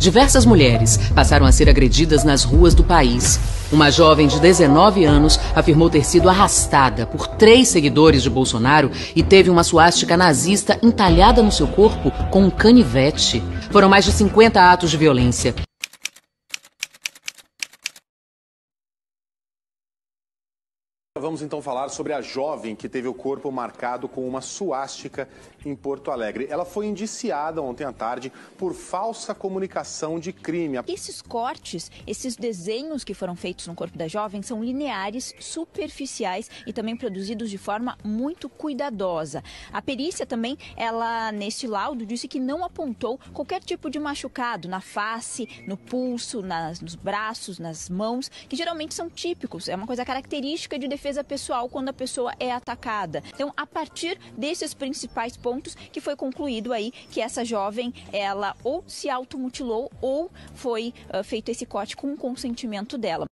diversas mulheres passaram a ser agredidas nas ruas do país. Uma jovem de 19 anos afirmou ter sido arrastada por três seguidores de Bolsonaro e teve uma suástica nazista entalhada no seu corpo com um canivete. Foram mais de 50 atos de violência. Vamos então falar sobre a jovem que teve o corpo marcado com uma suástica em Porto Alegre. Ela foi indiciada ontem à tarde por falsa comunicação de crime. Esses cortes, esses desenhos que foram feitos no corpo da jovem são lineares, superficiais e também produzidos de forma muito cuidadosa. A perícia também, ela neste laudo disse que não apontou qualquer tipo de machucado na face, no pulso, nas, nos braços, nas mãos, que geralmente são típicos, é uma coisa característica de defesa defesa pessoal quando a pessoa é atacada. Então, a partir desses principais pontos que foi concluído aí que essa jovem, ela ou se automutilou ou foi uh, feito esse corte com o consentimento dela.